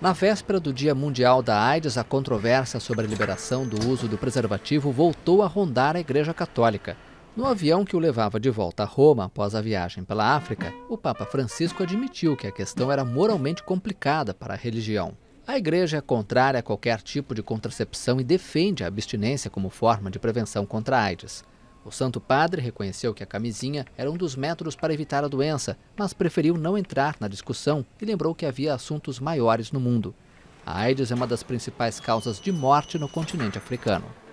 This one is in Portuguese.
Na véspera do Dia Mundial da AIDS, a controvérsia sobre a liberação do uso do preservativo voltou a rondar a Igreja Católica. No avião que o levava de volta a Roma após a viagem pela África, o Papa Francisco admitiu que a questão era moralmente complicada para a religião. A Igreja é contrária a qualquer tipo de contracepção e defende a abstinência como forma de prevenção contra a AIDS. O Santo Padre reconheceu que a camisinha era um dos métodos para evitar a doença, mas preferiu não entrar na discussão e lembrou que havia assuntos maiores no mundo. A AIDS é uma das principais causas de morte no continente africano.